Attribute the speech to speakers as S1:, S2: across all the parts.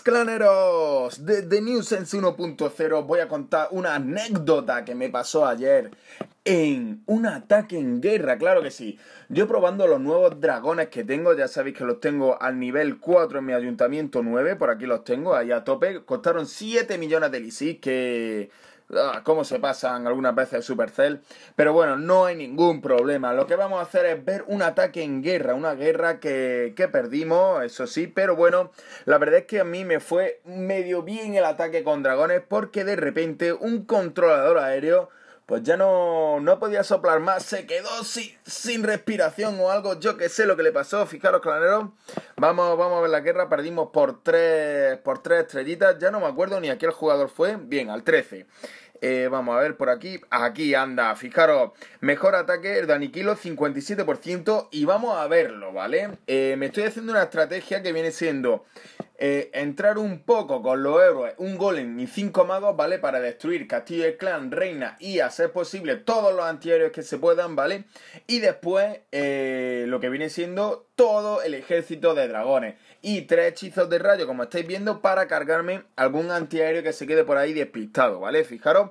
S1: claneros, de NewSense 1.0 voy a contar una anécdota que me pasó ayer en un ataque en guerra, claro que sí. Yo probando los nuevos dragones que tengo, ya sabéis que los tengo al nivel 4 en mi ayuntamiento 9, por aquí los tengo, ahí a tope, costaron 7 millones de lisis que como ah, cómo se pasan algunas veces Supercell. Pero bueno, no hay ningún problema. Lo que vamos a hacer es ver un ataque en guerra. Una guerra que, que perdimos, eso sí. Pero bueno, la verdad es que a mí me fue medio bien el ataque con dragones. Porque de repente un controlador aéreo pues ya no, podía soplar más, se quedó sin, respiración o algo, yo que sé lo que le pasó, fijaros claneros, vamos, vamos a ver la guerra, perdimos por tres, por tres estrellitas, ya no me acuerdo ni a qué el jugador fue, bien, al 13. Eh, vamos a ver por aquí. Aquí anda, fijaros. Mejor ataque el de Aniquilo, 57%. Y vamos a verlo, ¿vale? Eh, me estoy haciendo una estrategia que viene siendo eh, entrar un poco con los héroes, un golem y cinco magos, ¿vale? Para destruir Castillo de Clan, Reina y hacer posible todos los antiaéreos que se puedan, ¿vale? Y después eh, lo que viene siendo todo el ejército de dragones y tres hechizos de rayo, como estáis viendo, para cargarme algún antiaéreo que se quede por ahí despistado, ¿vale? Fijaros,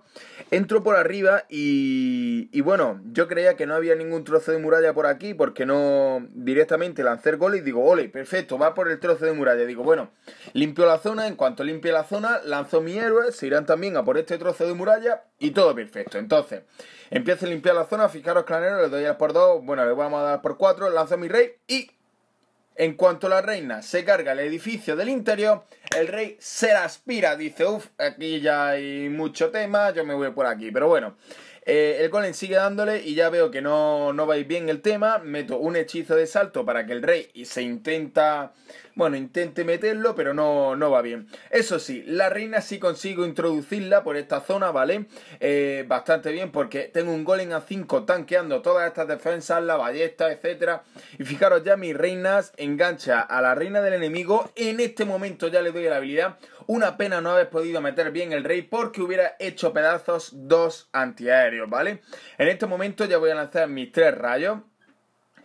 S1: entro por arriba y, y bueno, yo creía que no había ningún trozo de muralla por aquí porque no directamente lancé el y digo, ole, perfecto, va por el trozo de muralla. Digo, bueno, Limpió la zona, en cuanto limpie la zona, Lanzo mi héroe, se irán también a por este trozo de muralla y todo perfecto. Entonces, empiezo a limpiar la zona, fijaros clanero, le doy al por dos bueno, le vamos a dar por cuatro lanzo mi rey y... En cuanto la reina se carga el edificio del interior, el rey se la aspira, dice, uff, aquí ya hay mucho tema, yo me voy por aquí, pero bueno. Eh, el golem sigue dándole y ya veo que no, no vais bien el tema. Meto un hechizo de salto para que el rey se intenta, bueno, intente meterlo, pero no, no va bien. Eso sí, la reina sí consigo introducirla por esta zona, ¿vale? Eh, bastante bien porque tengo un golem a 5 tanqueando todas estas defensas, la ballesta, etcétera. Y fijaros ya, mi reina engancha a la reina del enemigo. En este momento ya le doy la habilidad una pena no haber podido meter bien el rey porque hubiera hecho pedazos dos antiaéreos, ¿vale? En este momento ya voy a lanzar mis tres rayos.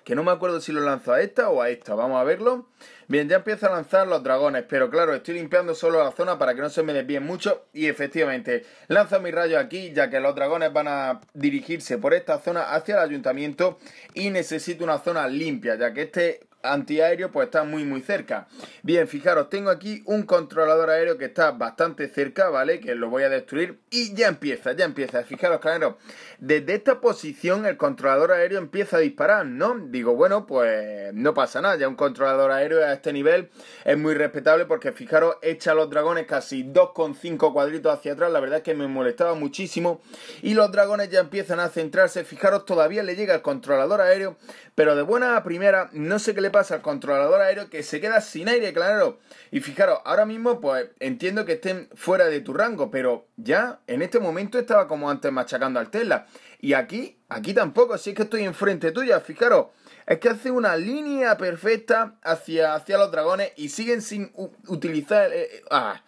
S1: Que no me acuerdo si lo lanzo a esta o a esta. Vamos a verlo. Bien, ya empiezo a lanzar los dragones. Pero claro, estoy limpiando solo la zona para que no se me desvíen mucho. Y efectivamente, lanzo mis rayos aquí, ya que los dragones van a dirigirse por esta zona hacia el ayuntamiento. Y necesito una zona limpia, ya que este antiaéreo pues está muy muy cerca. Bien, fijaros, tengo aquí un controlador aéreo que está bastante cerca, ¿vale? Que lo voy a destruir y ya empieza, ya empieza. Fijaros, claro, desde esta posición el controlador aéreo empieza a disparar, ¿no? Digo, bueno, pues no pasa nada, ya un controlador aéreo a este nivel es muy respetable porque fijaros, echa los dragones casi 2,5 cuadritos hacia atrás, la verdad es que me molestaba muchísimo y los dragones ya empiezan a centrarse, fijaros, todavía le llega el controlador aéreo, pero de buena a primera no sé qué le al controlador aéreo que se queda sin aire, claro. Y fijaros, ahora mismo pues entiendo que estén fuera de tu rango, pero ya en este momento estaba como antes machacando al Tesla. Y aquí, aquí tampoco, si es que estoy enfrente tuya, fijaros, es que hace una línea perfecta hacia, hacia los dragones y siguen sin utilizar... Eh, eh, ah,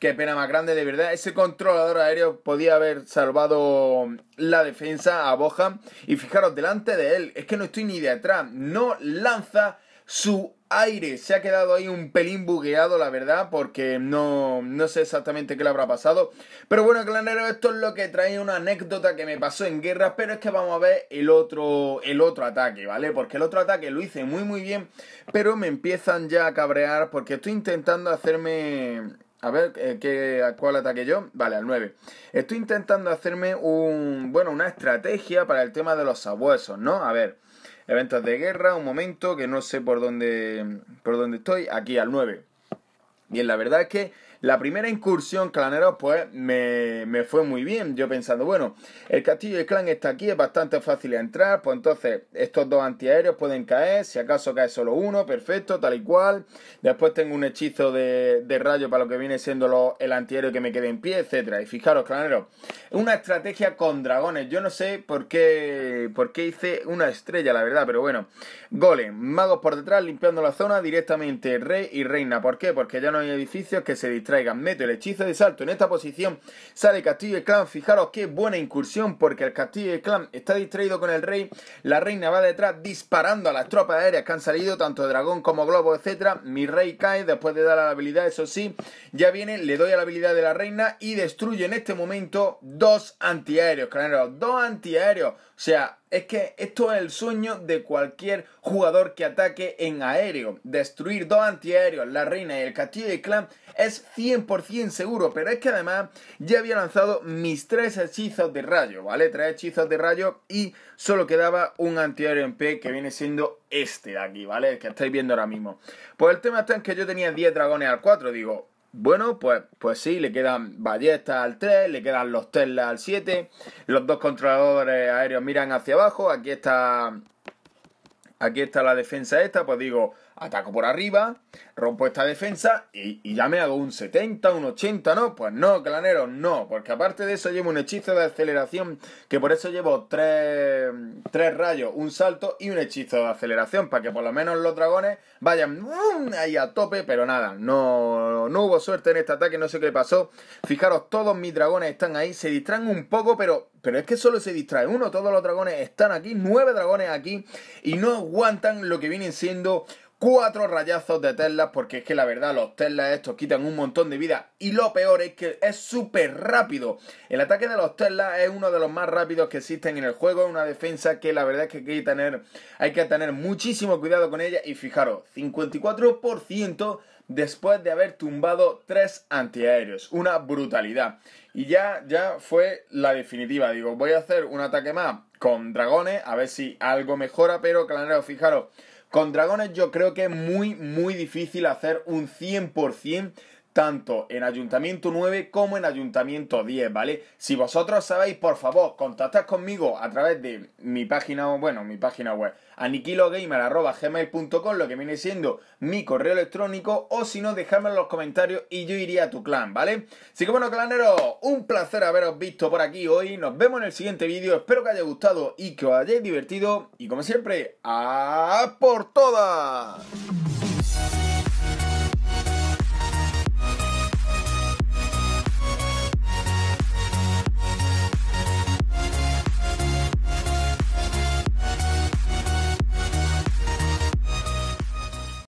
S1: Qué pena más grande, de verdad. Ese controlador aéreo podía haber salvado la defensa a Boja. Y fijaros, delante de él, es que no estoy ni de atrás. No lanza su aire. Se ha quedado ahí un pelín bugueado, la verdad, porque no, sé exactamente qué le habrá pasado. Pero bueno, clanero, esto es lo que trae una anécdota que me pasó en guerra, pero es que vamos a ver el otro, el otro ataque, ¿vale? Porque el otro ataque lo hice muy muy bien, pero me empiezan ya a cabrear porque estoy intentando hacerme a ver, eh, ¿qué, ¿a cuál ataque yo? Vale, al 9. Estoy intentando hacerme un, bueno, una estrategia para el tema de los sabuesos, ¿no? A ver, eventos de guerra, un momento que no sé por dónde, por dónde estoy. Aquí, al 9. Bien, la verdad es que la primera incursión claneros, pues me, me fue muy bien. Yo pensando, bueno, el castillo de clan está aquí, es bastante fácil de entrar, pues entonces estos dos antiaéreos pueden caer, si acaso cae solo uno, perfecto, tal y cual. Después tengo un hechizo de, rayo para lo que viene siendo el antiaéreo que me quede en pie, etcétera. Y fijaros, claneros, una estrategia con dragones. Yo no sé por qué, por qué hice una estrella, la verdad, pero bueno. Golem, magos por detrás, limpiando la zona, directamente rey y reina. ¿Por qué? Porque ya no hay edificios que se distraigan Traigan, Meto el hechizo de salto. En esta posición sale Castillo y Clan. Fijaros qué buena incursión porque el Castillo y Clan está distraído con el rey. La reina va detrás disparando a las tropas aéreas que han salido, tanto dragón como globo, etc. Mi rey cae después de dar a la habilidad, eso sí. Ya viene, le doy a la habilidad de la reina y destruye en este momento dos antiaéreos, Claro, Dos antiaéreos. O sea, es que esto es el sueño de cualquier jugador que ataque en aéreo. Destruir dos antiaéreos, la reina y el castillo de clan es 100% seguro, pero es que además ya había lanzado mis tres hechizos de rayo, ¿vale? Tres hechizos de rayo y solo quedaba un antiaéreo en P que viene siendo este de aquí, ¿vale? El que estáis viendo ahora mismo. Pues el tema está en que yo tenía 10 dragones al 4, digo, bueno, pues, pues sí, le quedan ballestas al 3, le quedan los Tesla al 7, los dos controladores aéreos miran hacia abajo, aquí está, aquí está la defensa esta, pues digo, ataco por arriba, rompo esta defensa y, ya me hago un 70, un 80, ¿no? Pues no, claneros, no, porque aparte de eso llevo un hechizo de aceleración, que por eso llevo tres, rayos, un salto y un hechizo de aceleración, para que por lo menos los dragones vayan ahí a tope, pero nada, no, hubo suerte en este ataque, no sé qué pasó. Fijaros, todos mis dragones están ahí, se distraen un poco, pero pero es que solo se distrae uno, todos los dragones están aquí, nueve dragones aquí, y no aguantan lo que vienen siendo cuatro rayazos de Tesla, porque es que la verdad, los Tesla estos quitan un montón de vida. Y lo peor es que es súper rápido. El ataque de los Tesla es uno de los más rápidos que existen en el juego. Es una defensa que la verdad es que hay que tener, hay que tener muchísimo cuidado con ella. Y fijaros, 54% después de haber tumbado tres antiaéreos. Una brutalidad. Y ya, ya fue la definitiva. Digo, voy a hacer un ataque más con dragones, a ver si algo mejora. Pero, claro, fijaros. Con dragones yo creo que es muy, muy difícil hacer un 100% tanto en Ayuntamiento 9 como en Ayuntamiento 10, ¿vale? Si vosotros sabéis, por favor, contactad conmigo a través de mi página, bueno, mi página web, aniquilogamer.gmail.com, lo que viene siendo mi correo electrónico, o si no, dejadme en los comentarios y yo iría a tu clan, ¿vale? Así que bueno, claneros, un placer haberos visto por aquí hoy, nos vemos en el siguiente vídeo, espero que haya gustado y que os hayáis divertido, y como siempre, ¡a por todas!